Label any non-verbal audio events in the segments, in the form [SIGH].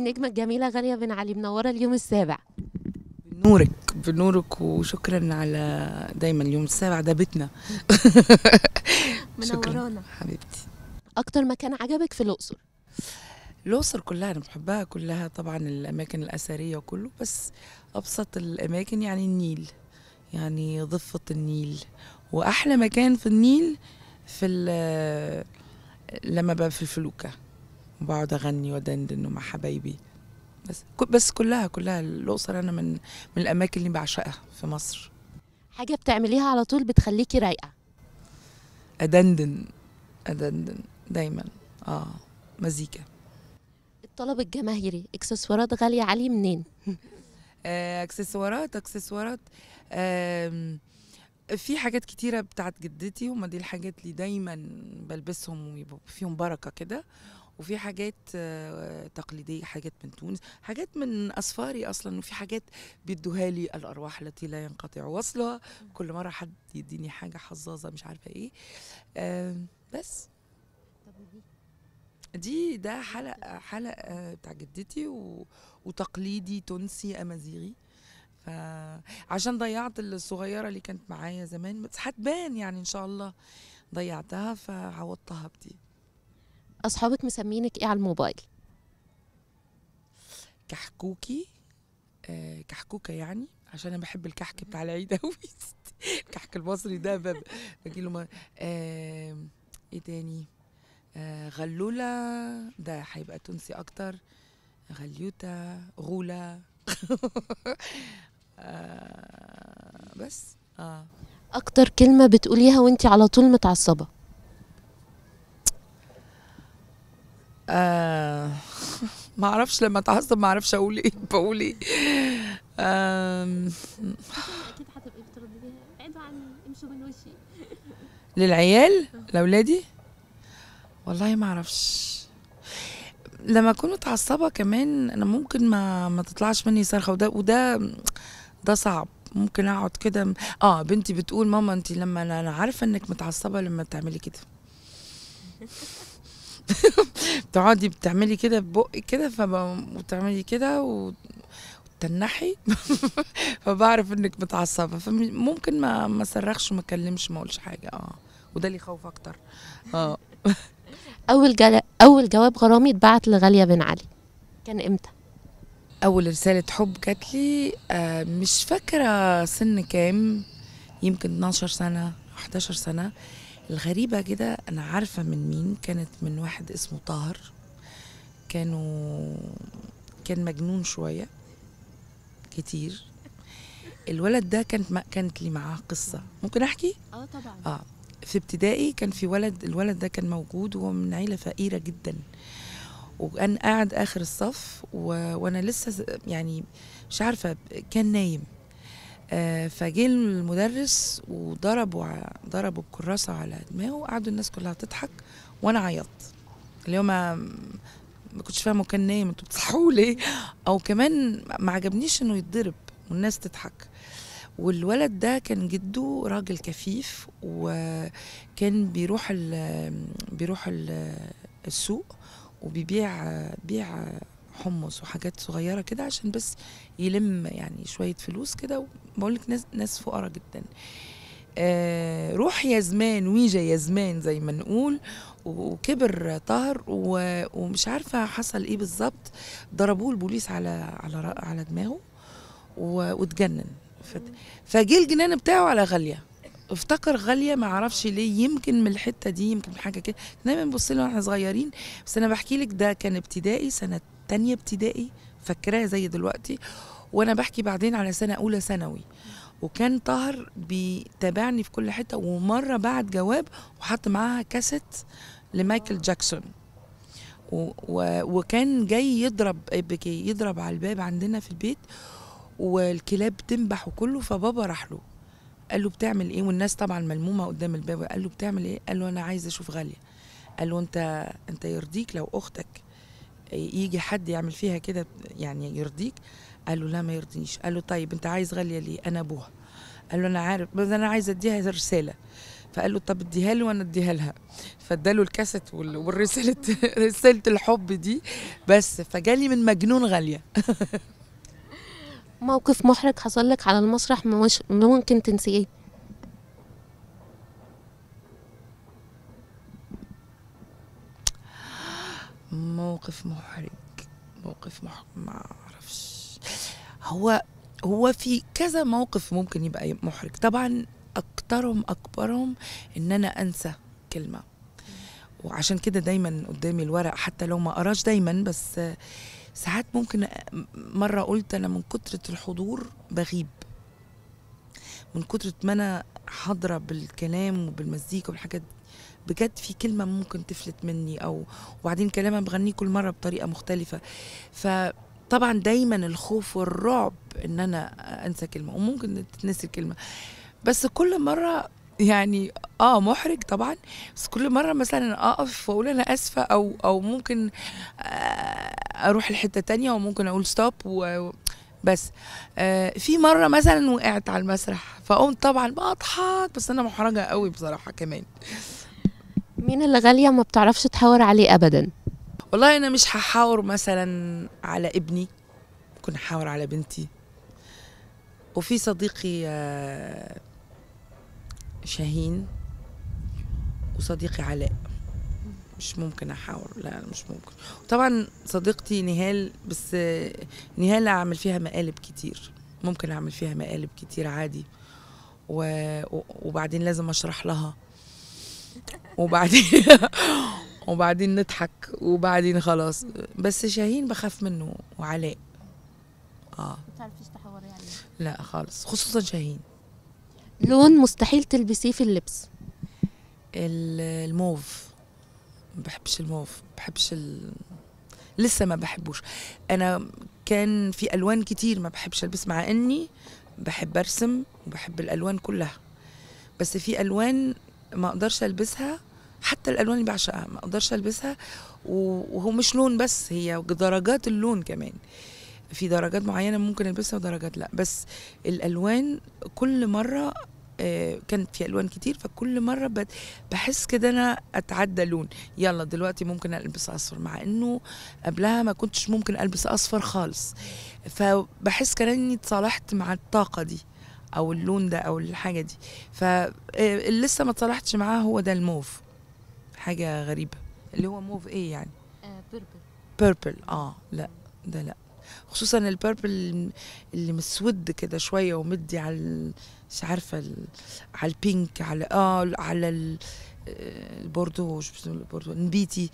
النجمة الجميلة غالية بن علي منورة اليوم السابع نورك بنورك وشكرا على دايما اليوم السابع ده بيتنا [LAUGHS] منورانا حبيبتي أكتر مكان عجبك في الأقصر؟ الأقصر كلها أنا بحبها كلها طبعا الأماكن الأثرية وكله بس أبسط الأماكن يعني النيل يعني ضفة النيل وأحلى مكان في النيل في لما بقى في الفلوكة وبقعد اغني ودندن ومع حبايبي بس بس كلها كلها الاقصر انا من من الاماكن اللي بعشقها في مصر حاجه بتعمليها على طول بتخليكي رايقه ادندن ادندن دايما اه مزيكا الطلب الجماهيري اكسسوارات غاليه عليه منين [LAUGHS] آه، اكسسوارات اكسسوارات في حاجات كتيرة بتاعت جدتي هما دي الحاجات اللي دايما بلبسهم ويبقوا فيهم بركة كده وفي حاجات آه، تقليديه حاجات من تونس حاجات من اسفاري اصلا وفي حاجات بيدوها لي الارواح التي لا ينقطع وصلها كل مره حد يديني حاجه حظاظه مش عارفه ايه بس دي ده حلقه حلقه آه، بتاع جدتي وتقليدي تونسي امازيغي فعشان ضيعت الصغيره اللي كانت معايا زمان بس هتبان يعني ان شاء الله ضيعتها فعوضتها بدي اصحابك مسمينك ايه على الموبايل كحكوكي آه كحكوكه يعني عشان انا بحب الكحك بتاع العيد قوي [LAUGHS] الكحك المصري ده بجي له آه ايه تاني آه غلوله ده هيبقى تونسي اكتر غليوتا غولا [LAUGHS] آه بس اه اكتر كلمه بتقوليها وانت على طول متعصبه آه، [LAUGHS] ما اعرفش لما اتعصب ما اعرفش اقول ايه [LAUGHS] بقول ايه للعيال لاولادي والله ما اعرفش لما اكون متعصبه كمان انا ممكن ما ما تطلعش مني صرخه وده وده ده صعب ممكن اقعد كده اه بنتي بتقول ماما انت لما انا عارفه انك متعصبه لما بتعملي كده [LAUGHS] بتقعدي [LAUGHS] بتعملي كده ببقك كده وتعملي كده و... تنحي [LAUGHS] فبعرف انك متعصبه فممكن ما ما صرخش وما اكلمش ما اقولش حاجه اه وده اللي يخوف اكتر اه [LAUGHS] اول جل... اول جواب غرامي اتبعت لغاليه بن علي كان امتى اول رساله حب جات لي آه مش فاكره سن كام يمكن 12 سنه 11 سنه الغريبة كده أنا عارفة من مين كانت من واحد اسمه طاهر كانوا كان مجنون شوية كتير الولد ده كانت ما كانت لي معاه قصة ممكن أحكي؟ اه طبعا اه في ابتدائي كان في ولد الولد ده كان موجود وهو من عيلة فقيرة جدا وكان قاعد آخر الصف و... وأنا لسه يعني مش عارفة كان نايم آه، فجه المدرس وضربوا ضربوا الكراسه على دماغه وقعدوا الناس كلها تضحك وانا عيطت اليوم ما ما كنتش فاهمه كان نايم انتوا بتصحوا [LAUGHS] ليه او كمان ما عجبنيش انه يتضرب والناس تضحك والولد ده كان جده راجل كفيف وكان بيروح الـ بيروح الـ السوق وبيبيع بيع حمص وحاجات صغيره كده عشان بس يلم يعني شويه فلوس كده بقول لك ناس ناس فقراء جدا آه روح يا زمان ويجا يا زمان زي ما نقول وكبر طاهر ومش عارفه حصل ايه بالظبط ضربوه البوليس على على على دماغه واتجنن فجه الجنان بتاعه على غاليه افتكر غاليه ما اعرفش ليه يمكن من الحته دي يمكن من حاجه كده دايما بنبص له واحنا صغيرين بس انا بحكي لك ده كان ابتدائي سنه تانية ابتدائي فاكراها زي دلوقتي وانا بحكي بعدين على سنه اولى ثانوي وكان طاهر بيتابعني في كل حته ومره بعت جواب وحط معاها كاسيت لمايكل جاكسون و و وكان جاي يضرب يضرب على الباب عندنا في البيت والكلاب تنبح وكله فبابا راح له قال له بتعمل ايه والناس طبعا ملمومه قدام الباب قال له بتعمل ايه قال له انا عايز اشوف غاليه قال له انت انت يرضيك لو اختك يجي حد يعمل فيها كده يعني يرضيك قال له لا ما يرضينيش قال له طيب انت عايز غاليه ليه انا ابوها قال له انا عارف بس انا عايز اديها رساله فقال له طب اديها لي وانا اديها لها فاداله الكاسيت والرساله [LAUGHS] رساله الحب دي بس فجالي من مجنون غاليه [LAUGHS] موقف محرج حصل لك على المسرح ممكن تنسيه موقف محرج موقف مح... ما اعرفش هو هو في كذا موقف ممكن يبقى محرج طبعا اكترهم اكبرهم ان انا انسى كلمه وعشان كده دايما قدامي الورق حتى لو ما قراش دايما بس ساعات ممكن مره قلت انا من كتره الحضور بغيب من كتره ما انا حاضره بالكلام وبالمزيكا والحاجات بجد في كلمه ممكن تفلت مني او وبعدين كلامها بغنيه كل مره بطريقه مختلفه فطبعا دايما الخوف والرعب ان انا انسى كلمه وممكن تتنسي الكلمه بس كل مره يعني اه محرج طبعا بس كل مره مثلا اقف واقول انا اسفه او او ممكن آه، اروح لحته تانية وممكن اقول ستوب و بس آه في مره مثلا وقعت على المسرح فقمت طبعا بضحك بس انا محرجه قوي بصراحه كمان مين اللي غاليه ما بتعرفش تحاور عليه ابدا والله انا مش هحاور مثلا على ابني ممكن احاور على بنتي وفي صديقي آه، شاهين وصديقي علاء مش ممكن احاور لا مش ممكن طبعا صديقتي نهال بس آه، نهال اعمل فيها مقالب كتير ممكن اعمل فيها مقالب كتير عادي و... وبعدين لازم اشرح لها وبعدين [LAUGHS] وبعدين نضحك وبعدين خلاص بس شاهين بخاف منه وعلاء اه ما بتعرفيش تحوري يعني. عليه لا خالص خصوصا شاهين لون مستحيل تلبسيه في اللبس الموف ما بحبش الموف ما بحبش ال... لسه ما بحبوش انا كان في الوان كتير ما بحبش البس مع اني بحب ارسم وبحب الالوان كلها بس في الوان ما اقدرش البسها حتى الالوان اللي بعشقها ما اقدرش البسها وهو مش لون بس هي درجات اللون كمان في درجات معينه ممكن البسها ودرجات لا بس الالوان كل مره آه، كان في الوان كتير فكل مره بحس كده انا اتعدى لون يلا دلوقتي ممكن البس اصفر مع انه قبلها ما كنتش ممكن البس اصفر خالص فبحس كاني اتصالحت مع الطاقه دي او اللون ده او الحاجه دي فاللي آه، لسه ما اتصالحتش معاه هو ده الموف حاجه غريبه اللي هو موف ايه يعني بيربل آه، بيربل اه لا ده لا خصوصا البيربل اللي مسود كده شويه ومدي على مش عارفه على البينك على اه على ال... آه، البوردو مش البوردو نبيتي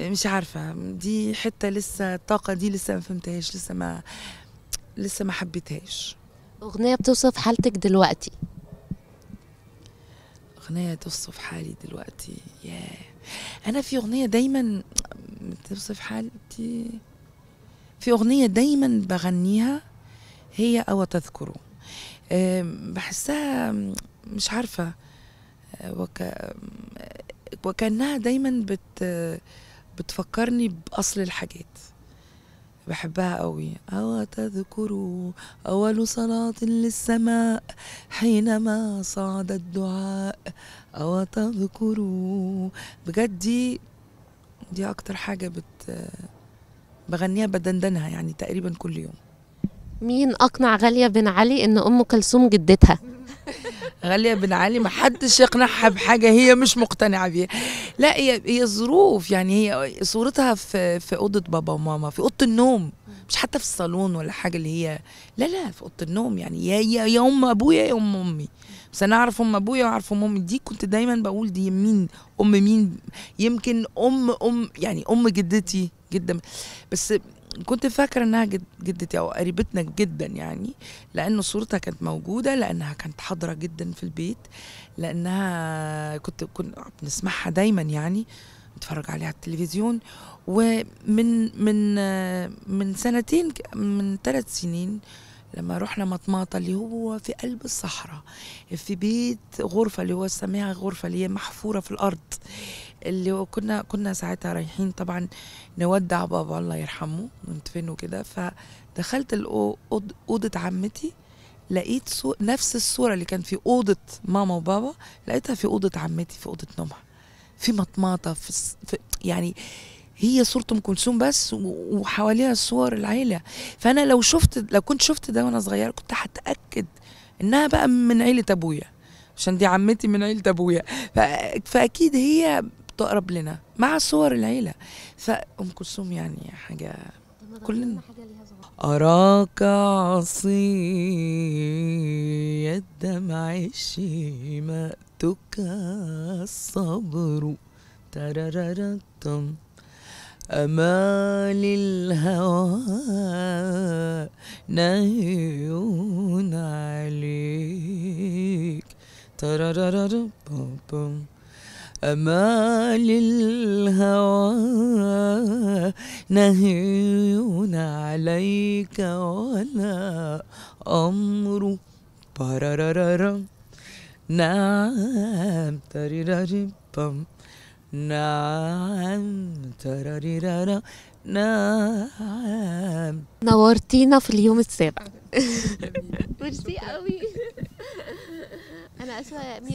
مش عارفه دي حته لسه الطاقه دي لسه ما فهمتهاش لسه ما لسه ما حبيتهاش أغنية بتوصف حالتك دلوقتي أغنية توصف حالي دلوقتي ياه yeah. أنا في أغنية دايما بتوصف حالتي في أغنية دايما بغنيها هي أو تذكره بحسها مش عارفة آه، وك... وكأنها دايما بت... بتفكرني بأصل الحاجات بحبها قوي أو تذكروا أول صلاة للسماء حينما صعد الدعاء أو تذكروا بجد دي دي أكتر حاجة بت بغنيها بدندنها يعني تقريبا كل يوم مين أقنع غالية بن علي إن أم كلثوم جدتها؟ غاليه بن علي ما حدش يقنعها بحاجه هي مش مقتنعه بيها لا هي هي الظروف يعني هي صورتها في في اوضه بابا وماما في اوضه النوم مش حتى في الصالون ولا حاجه اللي هي لا لا في اوضه النوم يعني يا يا يا ام ابويا يا ام امي بس انا اعرف ام ابويا واعرف ام امي دي كنت دايما بقول دي مين ام مين يمكن ام ام يعني ام جدتي جدا بس كنت فاكرة انها جدتي او قريبتنا جدا يعني لانه صورتها كانت موجودة لانها كانت حاضرة جدا في البيت لانها كنت كنا بنسمعها دايما يعني نتفرج عليها على التلفزيون ومن من من سنتين من ثلاث سنين لما رحنا مطماطة اللي هو في قلب الصحراء في بيت غرفة اللي هو سميها غرفة اللي هي محفورة في الأرض اللي كنا كنا ساعتها رايحين طبعا نودع بابا الله يرحمه مدفنه كده فدخلت اوضه عمتي لقيت نفس الصوره اللي كان في اوضه ماما وبابا لقيتها في اوضه عمتي في اوضه نومها في مطماطه في, في يعني هي صورة ام كلثوم بس وحواليها صور العيله فانا لو شفت لو كنت شفت ده وانا صغيره كنت هتاكد انها بقى من عيله ابويا عشان دي عمتي من عيله ابويا فاكيد هي تقرب لنا مع صور العيله فام كلثوم يعني حاجه كلنا أراك عصي الدمع الشيماتك الصبر ترررتم أمال الهوى نهي عليك تررررتم أمال الهوى نهي عليك ولا أمر بارارارام نعم تريراريبم نعم تراريرارا نعم نورتينا في اليوم السابع ميرسي قوي انا يا امير